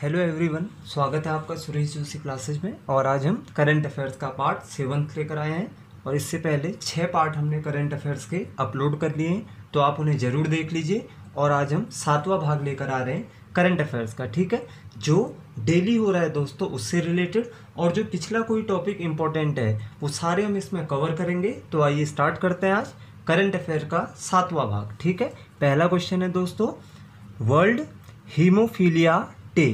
hello everyone स्वागत है आपका सुरेश जोशी क्लासेज में और आज हम करंट अफेयर्स का पार्ट सेवन्थ लेकर आए हैं और इससे पहले छः पार्ट हमने करंट अफेयर्स के अपलोड कर लिए हैं तो आप उन्हें ज़रूर देख लीजिए और आज हम सातवां भाग लेकर आ रहे हैं करंट अफेयर्स का ठीक है जो डेली हो रहा है दोस्तों उससे रिलेटेड और जो पिछला कोई टॉपिक इम्पोर्टेंट है वो सारे हम इसमें कवर करेंगे तो आइए स्टार्ट करते हैं आज करंट अफेयर का सातवां भाग ठीक है पहला क्वेश्चन है दोस्तों world haemophilia day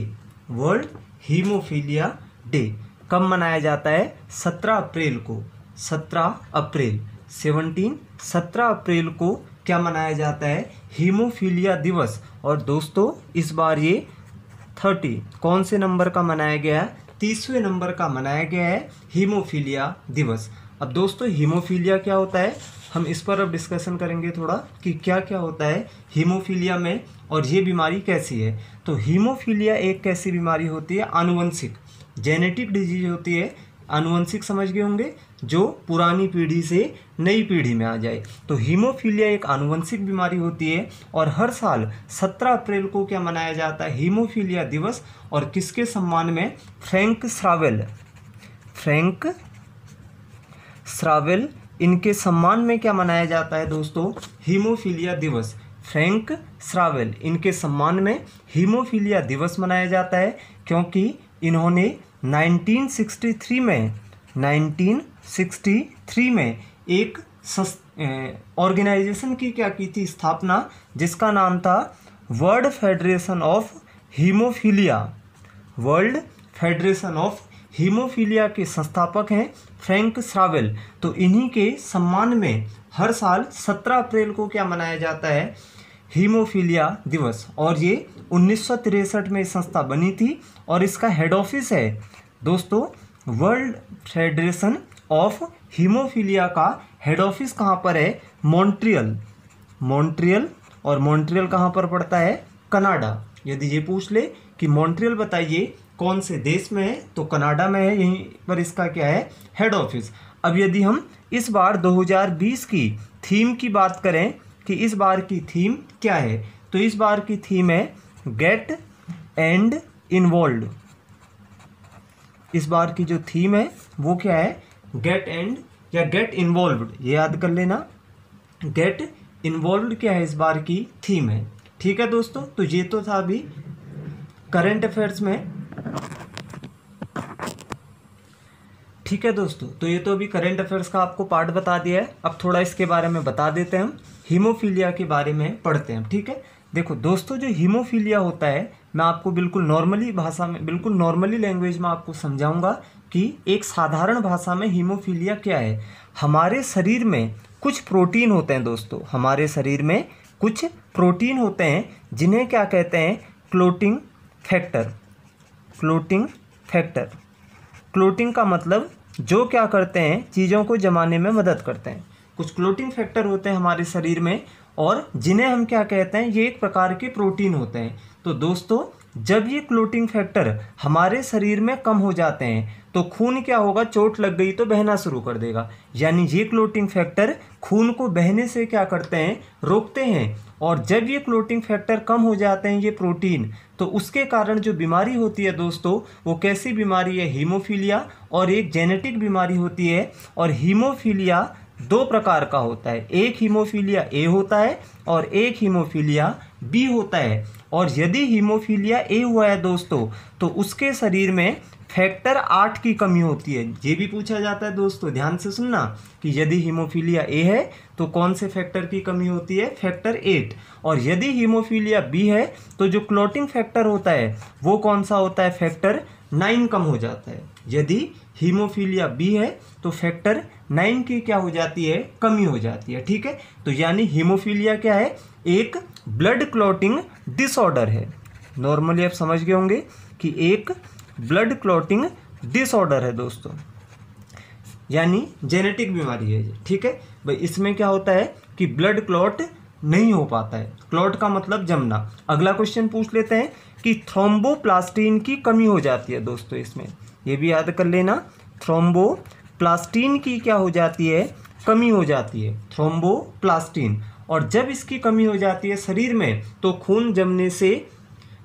world haemophilia day कब मनाया जाता है 17 अप्रैल को 17 अप्रैल 17 17 अप्रैल को क्या मनाया जाता है हीमोफीलिया दिवस और दोस्तों इस बार ये 30 कौन से नंबर का मनाया गया है तीसवें नंबर का मनाया गया है हीमोफीलिया दिवस अब दोस्तों हीमोफीलिया क्या होता है हम इस पर अब डिस्कशन करेंगे थोड़ा कि क्या क्या होता है हीमोफीलिया में और ये बीमारी कैसी है तो हीमोफीलिया एक कैसी बीमारी होती है आनुवंशिक जेनेटिक डिजीज होती है आनुवंशिक समझ गए होंगे जो पुरानी पीढ़ी से नई पीढ़ी में आ जाए तो हीमोफीलिया एक आनुवंशिक बीमारी होती है और हर साल 17 अप्रैल को क्या मनाया जाता है हीमोफीलिया दिवस और किसके सम्मान में फ्रैंक श्रावेल फ्रैंक श्रावेल इनके सम्मान में क्या मनाया जाता है दोस्तों हीमोफीलिया दिवस फ्रैंक श्रावेल इनके सम्मान में हीमोफीलिया दिवस मनाया जाता है क्योंकि इन्होंने 1963 में 1963 में एक ऑर्गेनाइजेशन की क्या की थी स्थापना जिसका नाम था world federation of haemophilia world federation of haemophilia के संस्थापक हैं फ्रैंक श्रावेल तो इन्हीं के सम्मान में हर साल 17 अप्रैल को क्या मनाया जाता है हीमोफीलिया दिवस और ये उन्नीस में संस्था बनी थी और इसका हेड ऑफिस है दोस्तों वर्ल्ड फेडरेशन ऑफ हीमोफीलिया का हेड ऑफिस कहाँ पर है मॉन्ट्रियल मॉन्ट्रियल और मॉन्ट्रियल कहाँ पर पड़ता है कनाडा यदि ये पूछ ले कि मॉन्ट्रियल बताइए कौन से देश में है तो कनाडा में है यहीं पर इसका क्या है हेड ऑफिस अब यदि हम इस बार 2020 की थीम की बात करें कि इस बार की थीम क्या है तो इस बार की थीम है गेट एंड इन्वॉल्व इस बार की जो थीम है वो क्या है गेट एंड या गेट इन्वॉल्व ये याद कर लेना गेट इन्वॉल्व क्या है इस बार की थीम है ठीक है दोस्तों तो ये तो था अभी करंट अफेयर्स में ठीक है दोस्तों तो ये तो अभी करंट अफेयर्स का आपको पार्ट बता दिया है अब थोड़ा इसके बारे में बता देते हैं हम हीमोफीलिया के बारे में पढ़ते हैं ठीक है देखो दोस्तों जो हीमोफीलिया होता है मैं आपको बिल्कुल नॉर्मली भाषा में बिल्कुल नॉर्मली लैंग्वेज में आपको समझाऊंगा कि एक साधारण भाषा में हीमोफीलिया क्या है हमारे शरीर में कुछ प्रोटीन होते हैं दोस्तों हमारे शरीर में कुछ प्रोटीन होते हैं जिन्हें क्या कहते हैं clotting factor clotting factor clotting का मतलब जो क्या करते हैं चीज़ों को जमाने में मदद करते हैं कुछ क्लोटिंग फैक्टर होते हैं हमारे शरीर में और जिन्हें हम क्या कहते हैं ये एक प्रकार के प्रोटीन होते हैं तो दोस्तों जब ये क्लोटिंग फैक्टर हमारे शरीर में कम हो जाते हैं तो खून क्या होगा चोट लग गई तो बहना शुरू कर देगा यानी ये क्लोटिंग फैक्टर खून को बहने से क्या करते हैं रोकते हैं और जब ये क्लोटिंग फैक्टर कम हो जाते हैं ये प्रोटीन तो उसके कारण जो बीमारी होती है दोस्तों वो कैसी बीमारी है हीमोफीलिया और एक जेनेटिक बीमारी होती है और हीमोफीलिया दो प्रकार का होता है एक हीमोफीलिया ए होता है और एक हीमोफीलिया बी होता है और यदि हीमोफीलिया ए हुआ है दोस्तों तो उसके शरीर में फैक्टर आठ की कमी होती है ये भी पूछा जाता है दोस्तों ध्यान से सुनना कि यदि हीमोफीलिया ए है तो कौन से फैक्टर की कमी होती है फैक्टर एट और यदि हीमोफीलिया बी है तो जो क्लोटिंग फैक्टर होता है वो कौन सा होता है फैक्टर नाइन कम हो जाता है यदि हीमोफीलिया बी है तो फैक्टर नाइन की क्या हो जाती है कमी हो जाती है ठीक है तो यानी हीमोफीलिया क्या है एक ब्लड क्लॉटिंग डिसऑर्डर है नॉर्मली आप समझ गए होंगे कि एक ब्लड क्लॉटिंग डिसऑर्डर है दोस्तों यानी जेनेटिक बीमारी है ठीक है भाई इसमें क्या होता है कि ब्लड क्लॉट नहीं हो पाता है क्लॉट का मतलब जमना अगला क्वेश्चन पूछ लेते हैं कि थ्रोम्बोप्लास्टीन की कमी हो जाती है दोस्तों इसमें ये भी याद कर लेना थ्रोम्बो प्लास्टीन की क्या हो जाती है कमी हो जाती है थ्रोम्बोप्लास्टीन और जब इसकी कमी हो जाती है शरीर में तो खून जमने से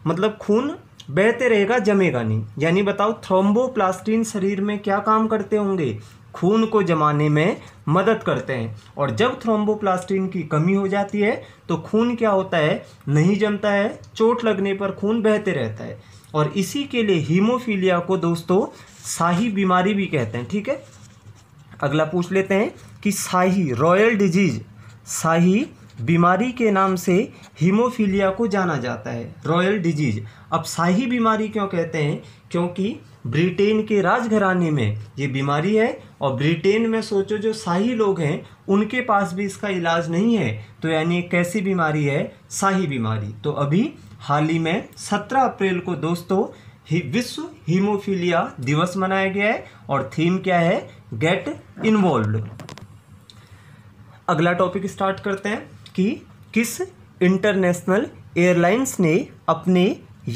मतलब खून बहते रहेगा जमेगा नहीं यानी बताओ थ्रोम्बोप्लास्टीन शरीर में क्या काम करते होंगे खून को जमाने में मदद करते हैं और जब थ्रोम्बोप्लास्टीन की कमी हो जाती है तो खून क्या होता है नहीं जमता है चोट लगने पर खून बहते रहता है और इसी के लिए हीमोफीलिया को दोस्तों शाही बीमारी भी कहते हैं ठीक है अगला पूछ लेते हैं कि शाही रॉयल डिजीज शाही बीमारी के नाम से हीमोफीलिया को जाना जाता है रॉयल डिजीज अब शाही बीमारी क्यों कहते हैं क्योंकि ब्रिटेन के राजघराने में ये बीमारी है और ब्रिटेन में सोचो जो शाही लोग हैं उनके पास भी इसका इलाज नहीं है तो यानी कैसी बीमारी है शाही बीमारी तो अभी हाल ही में 17 अप्रैल को दोस्तों ही विश्व हीमोफीलिया दिवस मनाया गया है और थीम क्या है गेट इन्वॉल्व अगला टॉपिक स्टार्ट करते हैं कि किस इंटरनेशनल एयरलाइंस ने अपने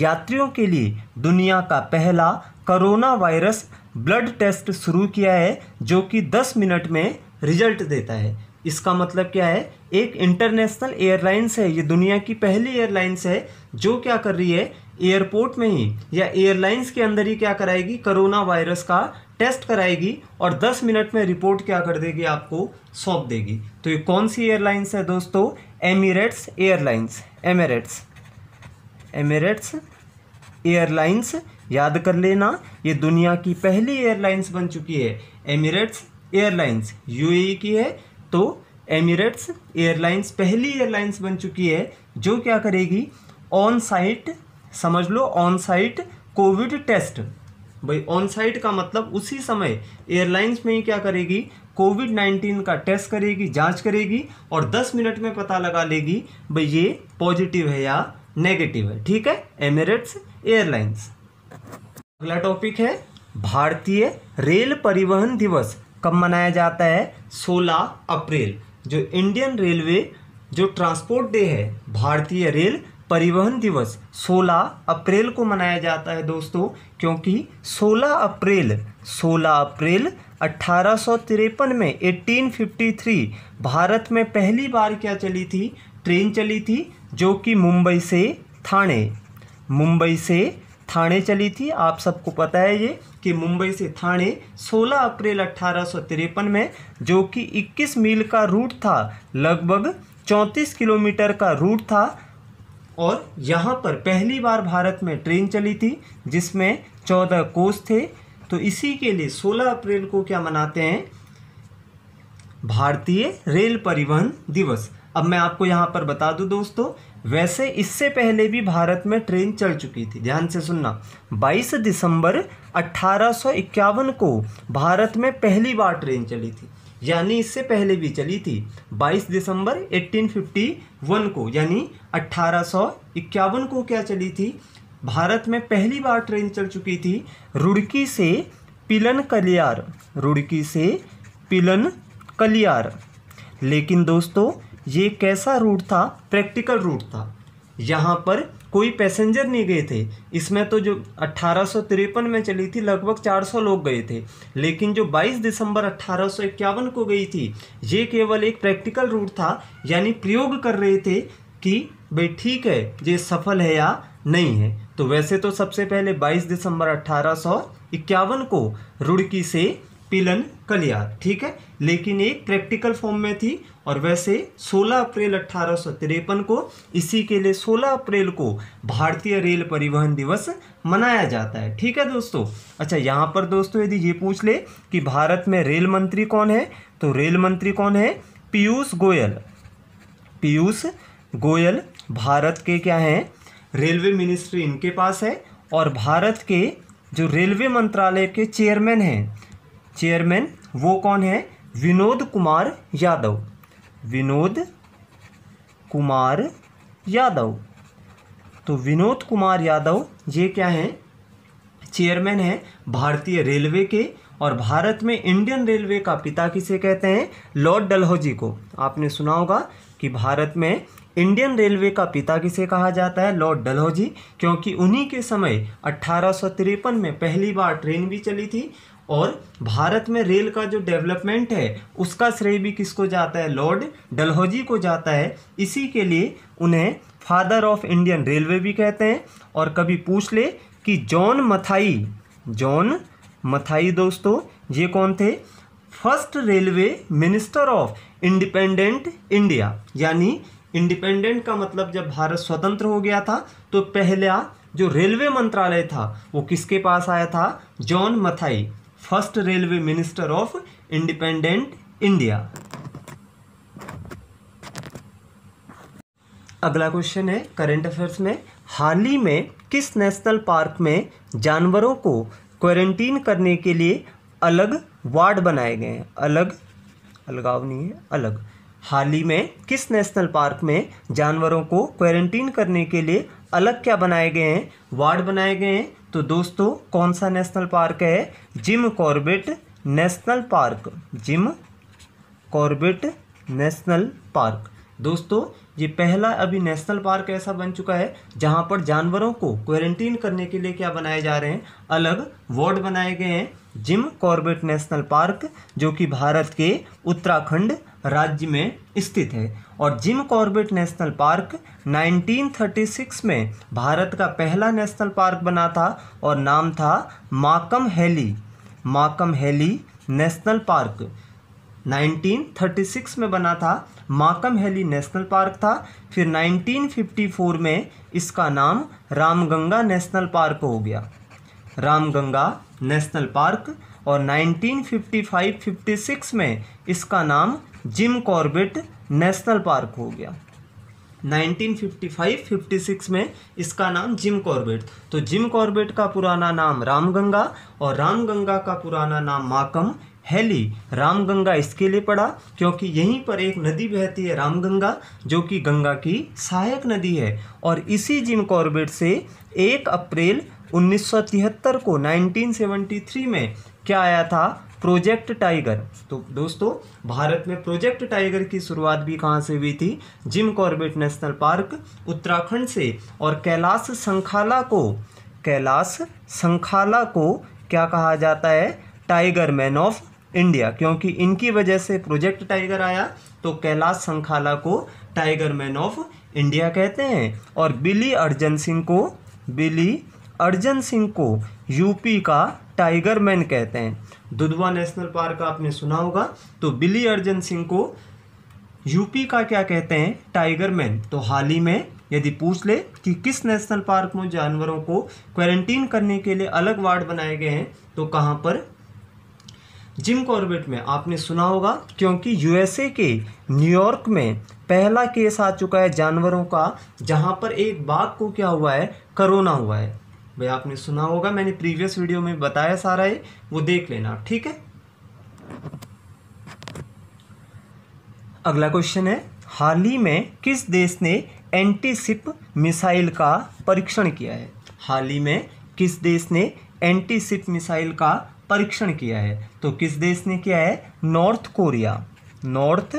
यात्रियों के लिए दुनिया का पहला कोरोना वायरस ब्लड टेस्ट शुरू किया है जो कि 10 मिनट में रिजल्ट देता है इसका मतलब क्या है एक इंटरनेशनल एयरलाइंस है ये दुनिया की पहली एयरलाइंस है जो क्या कर रही है एयरपोर्ट में ही या एयरलाइंस के अंदर ही क्या कराएगी कोरोना वायरस का टेस्ट कराएगी और 10 मिनट में रिपोर्ट क्या कर देगी आपको सौंप देगी तो ये कौन सी एयरलाइंस है दोस्तों Emirates airlines Emirates Emirates airlines याद कर लेना ये दुनिया की पहली एयरलाइंस बन चुकी है एमिरेट्स एयरलाइंस यूएई की है तो एमिरेट्स एयरलाइंस पहली एयरलाइंस बन चुकी है जो क्या करेगी ऑन साइट समझ लो ऑन साइट कोविड टेस्ट भाई ऑन साइट का मतलब उसी समय एयरलाइंस में ही क्या करेगी कोविड नाइन्टीन का टेस्ट करेगी जांच करेगी और 10 मिनट में पता लगा लेगी भाई ये पॉजिटिव है या नेगेटिव है ठीक है एमिरेट्स एयरलाइंस अगला टॉपिक है भारतीय रेल परिवहन दिवस कब मनाया जाता है 16 अप्रैल जो इंडियन रेलवे जो ट्रांसपोर्ट डे है भारतीय रेल परिवहन दिवस 16 अप्रैल को मनाया जाता है दोस्तों क्योंकि 16 अप्रैल 16 अप्रैल अट्ठारह में 1853 भारत में पहली बार क्या चली थी ट्रेन चली थी जो कि मुंबई से थाने मुंबई से थाने चली थी आप सबको पता है ये कि मुंबई से थाने 16 अप्रैल अट्ठारह में जो कि 21 मील का रूट था लगभग 34 किलोमीटर का रूट था और यहाँ पर पहली बार भारत में ट्रेन चली थी जिसमें चौदह कोच थे तो इसी के लिए सोलह अप्रैल को क्या मनाते हैं भारतीय रेल परिवहन दिवस अब मैं आपको यहाँ पर बता दूँ दोस्तों वैसे इससे पहले भी भारत में ट्रेन चल चुकी थी ध्यान से सुनना 22 दिसंबर अट्ठारह को भारत में पहली बार ट्रेन चली थी यानी इससे पहले भी चली थी 22 दिसंबर 1851 को यानी अट्ठारह को क्या चली थी भारत में पहली बार ट्रेन चल चुकी थी रुड़की से पिलन कलियार रुड़की से पिलन कलियार लेकिन दोस्तों ये कैसा रूट था प्रैक्टिकल रूट था यहाँ पर कोई पैसेंजर नहीं गए थे इसमें तो जो अट्ठारह में चली थी लगभग 400 लोग गए थे लेकिन जो 22 दिसंबर अट्ठारह को गई थी ये केवल एक प्रैक्टिकल रूट था यानी प्रयोग कर रहे थे कि भाई ठीक है ये सफल है या नहीं है तो वैसे तो सबसे पहले 22 दिसंबर अट्ठारह को रुड़की से पीलन कलियार ठीक है लेकिन एक प्रैक्टिकल फॉर्म में थी और वैसे 16 अप्रैल अठारह को इसी के लिए 16 अप्रैल को भारतीय रेल परिवहन दिवस मनाया जाता है ठीक है दोस्तों अच्छा यहाँ पर दोस्तों यदि ये पूछ ले कि भारत में रेल मंत्री कौन है तो रेल मंत्री कौन है पीयूष गोयल पीयूष गोयल भारत के क्या हैं रेलवे मिनिस्ट्री इनके पास है और भारत के जो रेलवे मंत्रालय के चेयरमैन हैं चेयरमैन वो कौन है विनोद कुमार यादव विनोद कुमार यादव तो विनोद कुमार यादव ये क्या हैं चेयरमैन है भारतीय रेलवे के और भारत में इंडियन रेलवे का पिता किसे कहते हैं लॉर्ड डलहौजी को आपने सुना होगा कि भारत में इंडियन रेलवे का पिता किसे कहा जाता है लॉर्ड डलहौजी क्योंकि उन्हीं के समय अट्ठारह में पहली बार ट्रेन भी चली थी और भारत में रेल का जो डेवलपमेंट है उसका श्रेय भी किसको जाता है लॉर्ड डलहौजी को जाता है इसी के लिए उन्हें फादर ऑफ इंडियन रेलवे भी कहते हैं और कभी पूछ ले कि जॉन मथाई जॉन मथाई दोस्तों ये कौन थे first railway minister of independent India यानी इंडिपेंडेंट का मतलब जब भारत स्वतंत्र हो गया था तो पहला जो रेलवे मंत्रालय था वो किसके पास आया था John Mathai first railway minister of independent India अगला क्वेश्चन है करंट अफेयर्स में हाल ही में किस नेशनल पार्क में जानवरों को क्वारंटीन करने के लिए अलग वार्ड बनाए गए हैं अलग अलगाव नहीं है अलग हाल ही में किस नेशनल पार्क में जानवरों को क्वारंटीन करने के लिए अलग क्या बनाए गए हैं वार्ड बनाए गए हैं तो दोस्तों कौन सा नेशनल पार्क है Jim Corbett national park Jim Corbett national park दोस्तों ये पहला अभी नेशनल पार्क ऐसा बन चुका है जहाँ पर जानवरों को क्वारंटीन करने के लिए क्या बनाए जा रहे हैं अलग वार्ड बनाए गए हैं जिम कॉर्बेट नेशनल पार्क जो कि भारत के उत्तराखंड राज्य में स्थित है और जिम कॉर्बेट नेशनल पार्क 1936 में भारत का पहला नेशनल पार्क बना था और नाम था Malcolm Hailey Malcolm Hailey national park 1936 में बना था माकम हेली नेशनल पार्क था फिर 1954 में इसका नाम रामगंगा नेशनल पार्क हो गया रामगंगा नेशनल पार्क और 1955-56 में इसका नाम जिम कॉर्बेट नेशनल पार्क हो गया 1955-56 में इसका नाम जिम कॉर्बेट तो जिम कॉर्बेट का पुराना नाम रामगंगा और रामगंगा का पुराना नाम माकम हैली रामगंगा इसके लिए पड़ा क्योंकि यहीं पर एक नदी बहती है रामगंगा जो कि गंगा की सहायक नदी है और इसी जिम कॉर्बेट से एक अप्रैल 1973 को 1973 में क्या आया था प्रोजेक्ट टाइगर तो दोस्तों भारत में प्रोजेक्ट टाइगर की शुरुआत भी कहाँ से हुई थी Jim Corbett national park Uttarakhand से और कैलाश संखाला को कैलाश संखाला को क्या कहा जाता है टाइगर मैन ऑफ इंडिया क्योंकि इनकी वजह से प्रोजेक्ट टाइगर आया तो कैलाश संखाला को टाइगर मैन ऑफ इंडिया कहते हैं और बिली अर्जन सिंह को बिली अर्जन सिंह को यूपी का टाइगर मैन कहते हैं दुधवा नेशनल पार्क आपने सुना होगा तो बिली अर्जन सिंह को यूपी का क्या कहते हैं टाइगर मैन तो हाल ही में यदि पूछ ले कि किस नेशनल पार्क में जानवरों को क्वारंटीन करने के लिए अलग वार्ड बनाए गए हैं तो कहाँ पर जिम कॉर्बेट में आपने सुना होगा क्योंकि यूएसए के न्यूयॉर्क में पहला केस आ चुका है जानवरों का जहाँ पर एक बाघ को क्या हुआ है करोना हुआ है भाई आपने सुना होगा मैंने प्रीवियस वीडियो में बताया सारा ये वो देख लेना आप ठीक है अगला क्वेश्चन है हाल ही में किस देश ने एंटीसिप मिसाइल का परीक्षण किया है हाल ही में किस देश ने एंटीसिप मिसाइल का परीक्षण किया है तो किस देश ने किया है नॉर्थ कोरिया नॉर्थ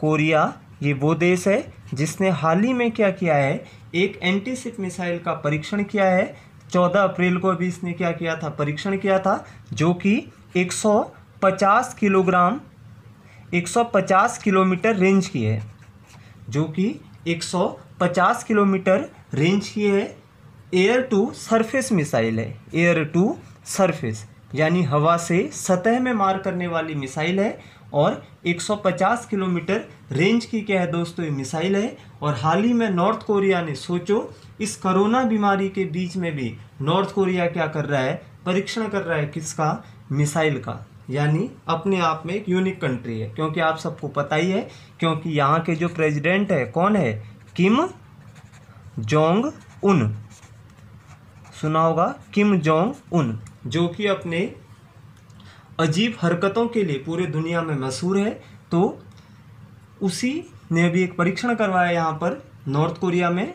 कोरिया ये वो देश है जिसने हाल ही में क्या किया है एक एंटीसिप मिसाइल का परीक्षण किया है 14 अप्रैल को अभी इसने क्या किया था परीक्षण किया था जो कि 150 किलोग्राम 150 किलोमीटर रेंज की है जो कि 150 किलोमीटर रेंज की है एयर टू सरफेस मिसाइल है एयर टू सरफेस यानी हवा से सतह में मार करने वाली मिसाइल है और 150 किलोमीटर रेंज की क्या है दोस्तों ये मिसाइल है और हाल ही में नॉर्थ कोरिया ने सोचो इस कोरोना बीमारी के बीच में भी नॉर्थ कोरिया क्या कर रहा है परीक्षण कर रहा है किसका मिसाइल का यानी अपने आप में एक यूनिक कंट्री है क्योंकि आप सबको पता ही है क्योंकि यहाँ के जो प्रेसिडेंट है कौन है किम जोंग उन सुना होगा किम जोंग उन जो कि अपने अजीब हरकतों के लिए पूरे दुनिया में मशहूर है तो उसी ने अभी एक परीक्षण करवाया यहाँ पर नॉर्थ कोरिया में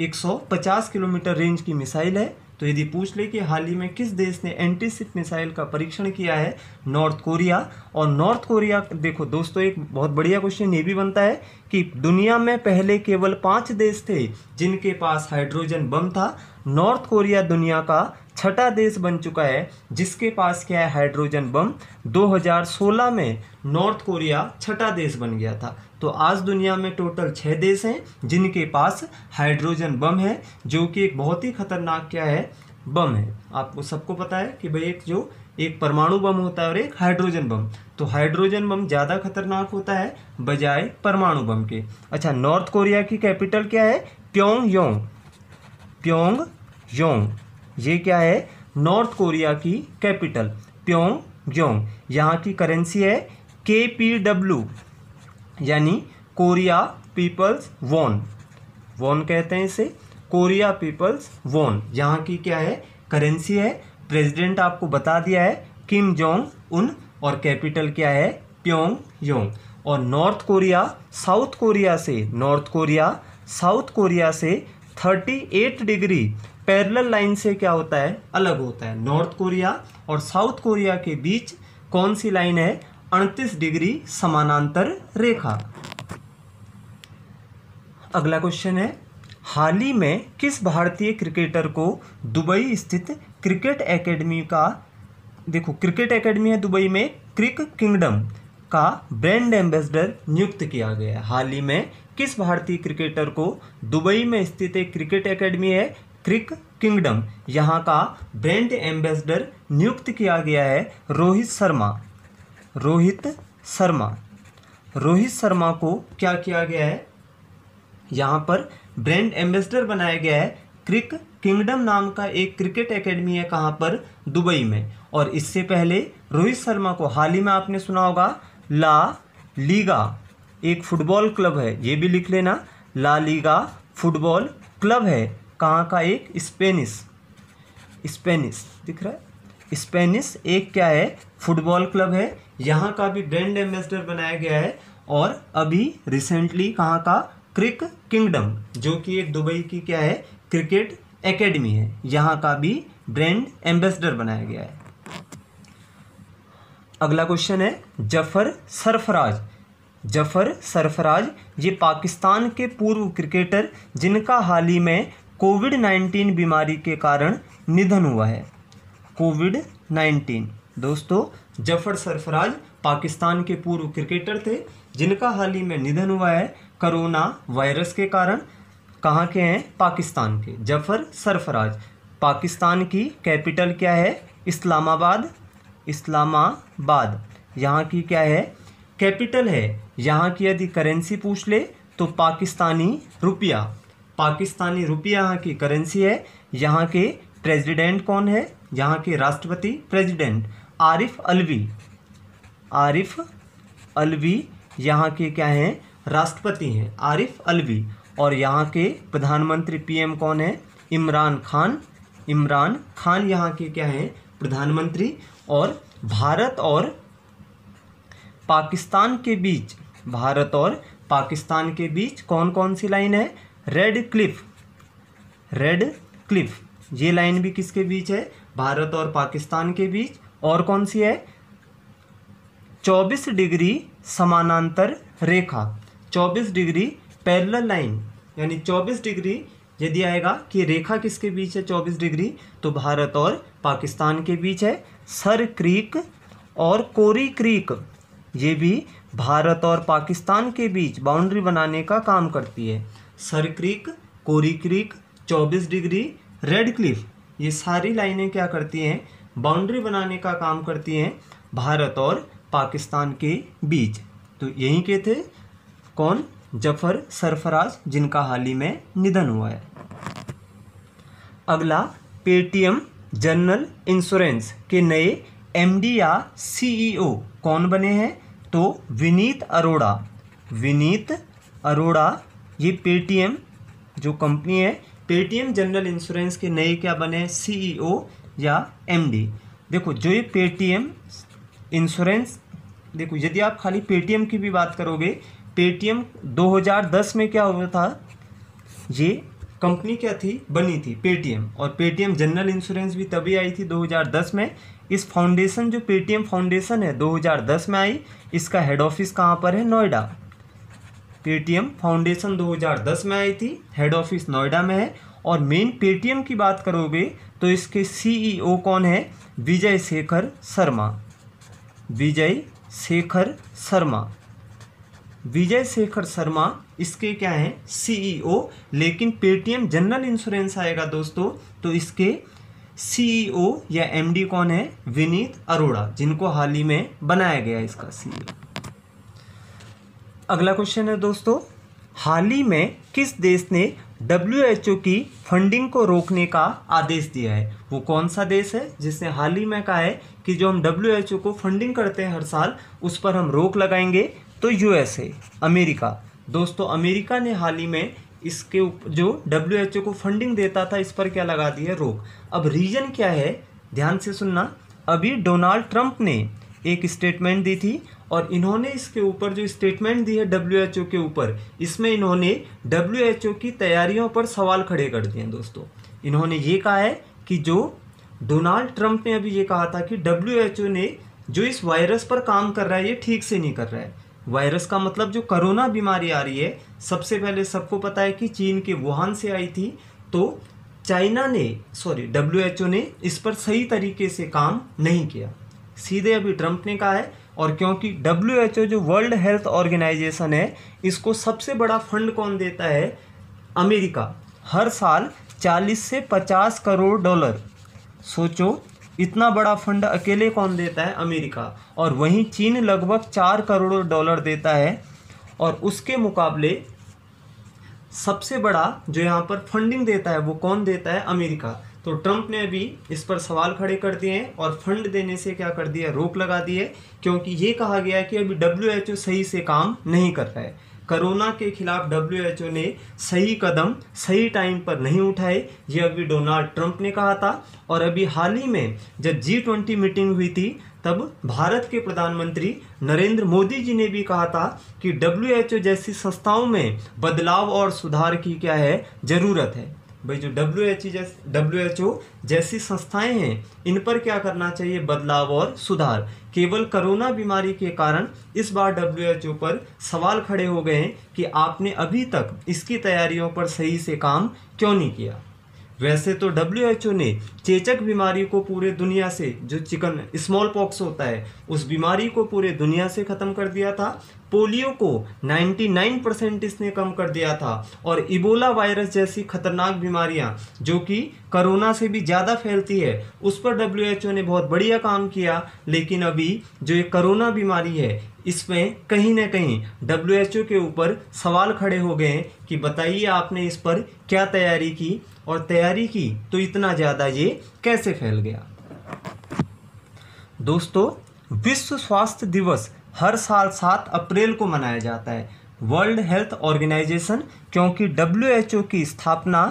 150 किलोमीटर रेंज की मिसाइल है तो यदि पूछ ले कि हाल ही में किस देश ने एंटी सिप मिसाइल का परीक्षण किया है नॉर्थ कोरिया और नॉर्थ कोरिया देखो दोस्तों एक बहुत बढ़िया क्वेश्चन ये भी बनता है कि दुनिया में पहले केवल पाँच देश थे जिनके पास हाइड्रोजन बम था नॉर्थ कोरिया दुनिया का छठा देश बन चुका है जिसके पास क्या है हाइड्रोजन बम 2016 में नॉर्थ कोरिया छठा देश बन गया था तो आज दुनिया में टोटल छः देश हैं जिनके पास हाइड्रोजन बम है जो कि एक बहुत ही खतरनाक क्या है बम है आपको सबको पता है कि भाई एक जो एक परमाणु बम होता है और एक हाइड्रोजन बम तो हाइड्रोजन बम ज़्यादा खतरनाक होता है बजाय परमाणु बम के अच्छा नॉर्थ कोरिया की कैपिटल क्या है प्योंग योंग प्योंग योंग ये क्या है नॉर्थ कोरिया की कैपिटल प्योंग जोंग यहाँ की करेंसी है के पी डब्ल्यू यानी कोरिया पीपल्स वॉन वॉन कहते हैं इसे कोरिया पीपल्स वॉन यहाँ की क्या है करेंसी है प्रेसिडेंट आपको बता दिया है किम जोंग उन और कैपिटल क्या है प्योंग योंग और नॉर्थ कोरिया साउथ कोरिया से नॉर्थ कोरिया साउथ कोरिया से 38 डिग्री पैरेलल लाइन से क्या होता है अलग होता है नॉर्थ कोरिया और साउथ कोरिया के बीच कौन सी लाइन है अड़तीस डिग्री समानांतर रेखा अगला क्वेश्चन है हाल ही में किस भारतीय क्रिकेटर को दुबई स्थित क्रिकेट एकेडमी का देखो क्रिकेट एकेडमी है दुबई में क्रिक किंगडम का ब्रांड एम्बेसडर नियुक्त किया गया है हाल ही में किस भारतीय क्रिकेटर को दुबई में स्थित एक क्रिकेट एकेडमी है क्रिक किंगडम यहाँ का ब्रांड एम्बेसडर नियुक्त किया गया है रोहित शर्मा रोहित शर्मा रोहित शर्मा को क्या किया गया है यहाँ पर ब्रांड एम्बेसडर बनाया गया है क्रिक किंगडम नाम का एक क्रिकेट एकेडमी है कहाँ पर दुबई में और इससे पहले रोहित शर्मा को हाल ही में आपने सुना होगा ला लीगा एक फुटबॉल क्लब है ये भी लिख लेना ला लीगा फुटबॉल क्लब है कहाँ का एक स्पेनिश स्पेनिश दिख रहा है स्पेनिश एक क्या है फुटबॉल क्लब है यहाँ का भी ब्रांड एम्बेसडर बनाया गया है और अभी रिसेंटली कहाँ का क्रिक किंगडम जो कि एक दुबई की क्या है क्रिकेट एकेडमी है यहाँ का भी ब्रांड एम्बेसडर बनाया गया है अगला क्वेश्चन है जफर सरफराज जफर सरफराज ये पाकिस्तान के पूर्व क्रिकेटर जिनका हाल ही में कोविड नाइन्टीन बीमारी के कारण निधन हुआ है कोविड नाइन्टीन दोस्तों जफर सरफराज पाकिस्तान के पूर्व क्रिकेटर थे जिनका हाल ही में निधन हुआ है करोना वायरस के कारण कहाँ के हैं पाकिस्तान के जफर सरफराज पाकिस्तान की कैपिटल क्या है इस्लामाबाद इस्लामाबाद यहाँ की क्या है कैपिटल है यहाँ की यदि करेंसी पूछ ले तो पाकिस्तानी रुपया पाकिस्तानी रुपया यहाँ की करेंसी है यहाँ के प्रेसिडेंट कौन है यहाँ के राष्ट्रपति प्रेसिडेंट आरिफ अलवी आरिफ अलवी यहाँ के क्या हैं राष्ट्रपति हैं आरिफ अलवी और यहाँ के प्रधानमंत्री पीएम कौन है इमरान खान इमरान खान यहाँ के क्या हैं प्रधानमंत्री और भारत और पाकिस्तान के बीच भारत और पाकिस्तान के बीच कौन कौन सी लाइन है रेड क्लिफ रेड क्लिफ ये लाइन भी किसके बीच है भारत और पाकिस्तान के बीच और कौन सी है 24 डिग्री समानांतर रेखा 24 डिग्री पैरल लाइन यानी 24 डिग्री यदि आएगा कि रेखा किसके बीच है 24 डिग्री तो भारत और पाकिस्तान के बीच है सर क्रीक और कोरी क्रीक ये भी भारत और पाकिस्तान के बीच बाउंड्री बनाने का काम करती है सर क्रिक कोरी क्रिक चौबीस डिग्री रेड क्लिफ ये सारी लाइनें क्या करती हैं बाउंड्री बनाने का काम करती हैं भारत और पाकिस्तान के बीच तो यहीं के थे कौन जफर सरफराज जिनका हाल ही में निधन हुआ है अगला पेटीएम जनरल इंश्योरेंस के नए एमडी या सीईओ कौन बने हैं तो विनीत अरोड़ा विनीत अरोड़ा ये पेटीएम जो कंपनी है पेटीएम जनरल इंश्योरेंस के नए क्या बने सीईओ e या एमडी देखो जो ये पेटीएम इंश्योरेंस देखो यदि आप खाली पेटीएम की भी बात करोगे पेटीएम 2010 में क्या हुआ था ये कंपनी क्या थी बनी थी पेटीएम और पेटीएम जनरल इंश्योरेंस भी तभी आई थी 2010 में इस फाउंडेशन जो पेटीएम फाउंडेशन है 2010 में आई इसका हेड ऑफिस कहाँ पर है नोएडा पेटीएम फाउंडेशन 2010 में आई थी हेड ऑफिस नोएडा में है और मेन पेटीएम की बात करोगे तो इसके सीईओ e कौन है विजय शेखर शर्मा विजय शेखर शर्मा विजय शेखर शर्मा इसके क्या हैं सीईओ e लेकिन पेटीएम जनरल इंश्योरेंस आएगा दोस्तों तो इसके सीईओ e या एमडी कौन है विनीत अरोड़ा जिनको हाल ही में बनाया गया इसका सीईओ अगला क्वेश्चन है दोस्तों हाल ही में किस देश ने डब्ल्यू की फंडिंग को रोकने का आदेश दिया है वो कौन सा देश है जिसने हाल ही में कहा है कि जो हम डब्ल्यू को फंडिंग करते हैं हर साल उस पर हम रोक लगाएंगे तो ए अमेरिका दोस्तों अमेरिका ने हाल ही में इसके जो डब्ल्यू को फंडिंग देता था इस पर क्या लगा दी है रोक अब रीजन क्या है ध्यान से सुनना अभी डोनाल्ड ट्रंप ने एक स्टेटमेंट दी थी और इन्होंने इसके ऊपर जो स्टेटमेंट दी है डब्ल्यू के ऊपर इसमें इन्होंने डब्ल्यू की तैयारियों पर सवाल खड़े कर दिए दोस्तों इन्होंने ये कहा है कि जो डोनाल्ड ट्रंप ने अभी ये कहा था कि डब्ल्यू ने जो इस वायरस पर काम कर रहा है ये ठीक से नहीं कर रहा है वायरस का मतलब जो करोना बीमारी आ रही है सबसे पहले सबको पता है कि चीन के वुहान से आई थी तो चाइना ने सॉरी डब्ल्यू ने इस पर सही तरीके से काम नहीं किया सीधे अभी ट्रंप ने कहा है और क्योंकि डब्ल्यू एच ओ जो वर्ल्ड हेल्थ ऑर्गेनाइजेशन है इसको सबसे बड़ा फंड कौन देता है अमेरिका हर साल 40 से 50 करोड़ डॉलर सोचो इतना बड़ा फंड अकेले कौन देता है अमेरिका और वहीं चीन लगभग चार करोड़ डॉलर देता है और उसके मुकाबले सबसे बड़ा जो यहाँ पर फंडिंग देता है वो कौन देता है अमेरिका तो ट्रंप ने भी इस पर सवाल खड़े कर दिए हैं और फंड देने से क्या कर दिया रोक लगा दी है क्योंकि ये कहा गया है कि अभी डब्ल्यू सही से काम नहीं कर रहा है कोरोना के खिलाफ डब्ल्यू ने सही कदम सही टाइम पर नहीं उठाए ये अभी डोनाल्ड ट्रंप ने कहा था और अभी हाल ही में जब जी ट्वेंटी मीटिंग हुई थी तब भारत के प्रधानमंत्री नरेंद्र मोदी जी ने भी कहा था कि डब्ल्यू जैसी संस्थाओं में बदलाव और सुधार की क्या है ज़रूरत है भाई जो डब्ल्यू एच जैसे डब्ल्यू एच ओ जैसी संस्थाएं हैं इन पर क्या करना चाहिए बदलाव और सुधार केवल कोरोना बीमारी के कारण इस बार डब्ल्यू एच ओ पर सवाल खड़े हो गए हैं कि आपने अभी तक इसकी तैयारियों पर सही से काम क्यों नहीं किया वैसे तो डब्ल्यू ने चेचक बीमारी को पूरे दुनिया से जो चिकन स्मॉल पॉक्स होता है उस बीमारी को पूरे दुनिया से ख़त्म कर दिया था पोलियो को 99 परसेंट इसने कम कर दिया था और इबोला वायरस जैसी खतरनाक बीमारियां जो कि कोरोना से भी ज़्यादा फैलती है उस पर डब्ल्यू ने बहुत बढ़िया काम किया लेकिन अभी जो ये करोना बीमारी है इसमें कहीं ना कहीं डब्ल्यू के ऊपर सवाल खड़े हो गए हैं कि बताइए आपने इस पर क्या तैयारी की और तैयारी की तो इतना ज़्यादा ये कैसे फैल गया दोस्तों विश्व स्वास्थ्य दिवस हर साल सात अप्रैल को मनाया जाता है वर्ल्ड हेल्थ ऑर्गेनाइजेशन क्योंकि डब्ल्यू की स्थापना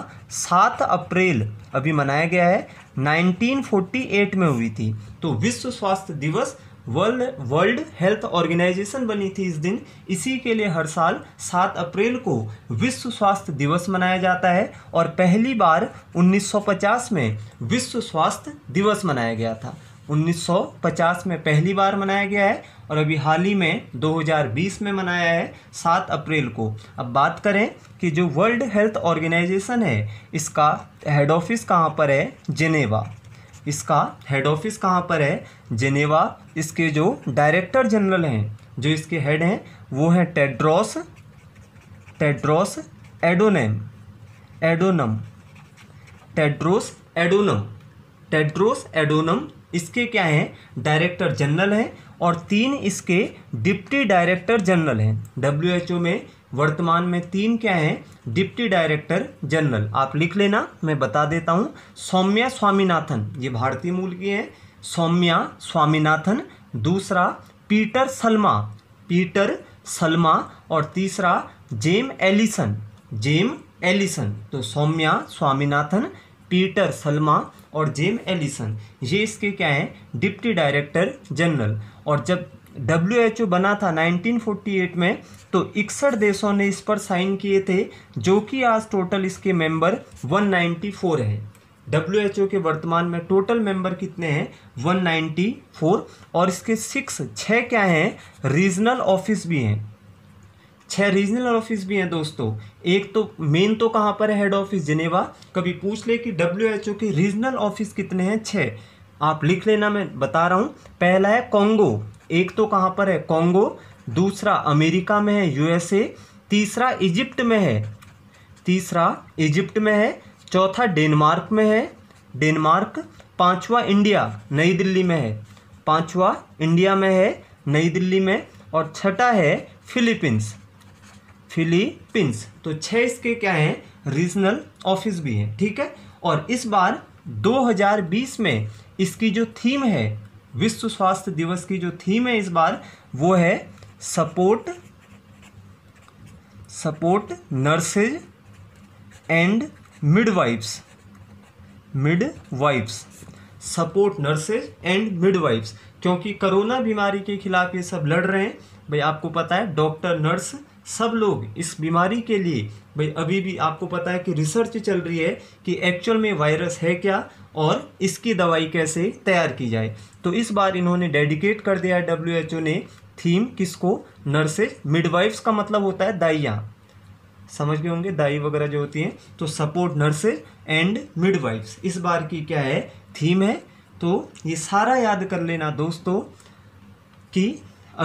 सात अप्रैल अभी मनाया गया है 1948 में हुई थी तो विश्व स्वास्थ्य दिवस वर्ल्ड वर्ल्ड हेल्थ ऑर्गेनाइजेशन बनी थी इस दिन इसी के लिए हर साल 7 अप्रैल को विश्व स्वास्थ्य दिवस मनाया जाता है और पहली बार 1950 में विश्व स्वास्थ्य दिवस मनाया गया था 1950 में पहली बार मनाया गया है और अभी हाल ही में 2020 में मनाया है 7 अप्रैल को अब बात करें कि जो वर्ल्ड हेल्थ ऑर्गेनाइजेशन है इसका हेड ऑफिस कहाँ पर है जिनेवा इसका हेड ऑफिस कहाँ पर है जेनेवा इसके जो डायरेक्टर जनरल हैं जो इसके हेड हैं वो हैं Tedros Tedros Adhanom Adhanom Tedros Adhanom Tedros Adhanom इसके क्या हैं डायरेक्टर जनरल हैं और तीन इसके डिप्टी डायरेक्टर जनरल हैं डब्ल्यू एच ओ में वर्तमान में तीन क्या हैं डिप्टी डायरेक्टर जनरल आप लिख लेना मैं बता देता हूँ सौम्या स्वामीनाथन ये भारतीय मूल की हैं सौम्या स्वामीनाथन दूसरा पीटर सलमा पीटर सलमा और तीसरा जेम एलिसन जेम एलिसन तो सौम्या स्वामीनाथन पीटर सलमा और जेम एलिसन ये इसके क्या हैं डिप्टी डायरेक्टर जनरल और जब डब्ल्यू बना था 1948 में तो इकसठ देशों ने इस पर साइन किए थे जो कि आज टोटल इसके मेंबर 194 है डब्ल्यू के वर्तमान में टोटल मेंबर कितने हैं 194 और इसके सिक्स छः क्या हैं रीजनल ऑफिस भी हैं छः रीजनल ऑफिस भी हैं दोस्तों एक तो मेन तो कहाँ पर है हेड ऑफिस जिनेवा कभी पूछ ले कि डब्ल्यू के रीजनल ऑफिस कितने हैं छः आप लिख लेना मैं बता रहा हूँ पहला है कॉन्गो एक तो कहाँ पर है कॉन्गो दूसरा अमेरिका में है यूएसए तीसरा इजिप्ट में है तीसरा इजिप्ट में है चौथा डेनमार्क में है डेनमार्क पांचवा इंडिया नई दिल्ली में है पांचवा इंडिया में है नई दिल्ली में और छठा है फिलीपींस फिलीपींस तो छः इसके क्या हैं रीजनल ऑफिस भी हैं ठीक है और इस बार 2020 में इसकी जो थीम है विश्व स्वास्थ्य दिवस की जो थीम है इस बार वो है support support nurses and midwives midwives support nurses and midwives क्योंकि कोरोना बीमारी के खिलाफ ये सब लड़ रहे हैं भाई आपको पता है डॉक्टर नर्स सब लोग इस बीमारी के लिए भाई अभी भी आपको पता है कि रिसर्च चल रही है कि एक्चुअल में वायरस है क्या और इसकी दवाई कैसे तैयार की जाए तो इस बार इन्होंने डेडिकेट कर दिया है डब्ल्यू ने थीम किसको नर्सेज मिडवाइफ्स का मतलब होता है दाइयाँ समझ गए होंगे दाई वगैरह जो होती हैं तो सपोर्ट नर्सेज एंड मिडवाइफ्स इस बार की क्या है थीम है तो ये सारा याद कर लेना दोस्तों कि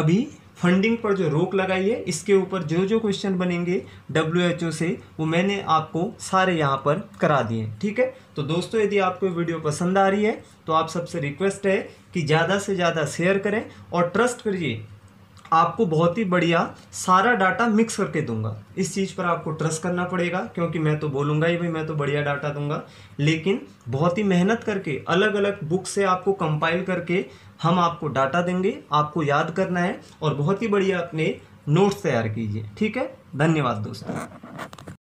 अभी फंडिंग पर जो रोक लगाई है इसके ऊपर जो जो क्वेश्चन बनेंगे डब्ल्यू से वो मैंने आपको सारे यहाँ पर करा दिए ठीक है तो दोस्तों यदि आपको वीडियो पसंद आ रही है तो आप सबसे रिक्वेस्ट है कि ज़्यादा से ज़्यादा शेयर करें और ट्रस्ट करिए आपको बहुत ही बढ़िया सारा डाटा मिक्स करके दूंगा इस चीज़ पर आपको ट्रस्ट करना पड़ेगा क्योंकि मैं तो बोलूँगा ही भाई मैं तो बढ़िया डाटा दूंगा लेकिन बहुत ही मेहनत करके अलग अलग बुक से आपको कंपाइल करके हम आपको डाटा देंगे आपको याद करना है और बहुत ही बढ़िया अपने नोट्स तैयार कीजिए ठीक है धन्यवाद दोस्तों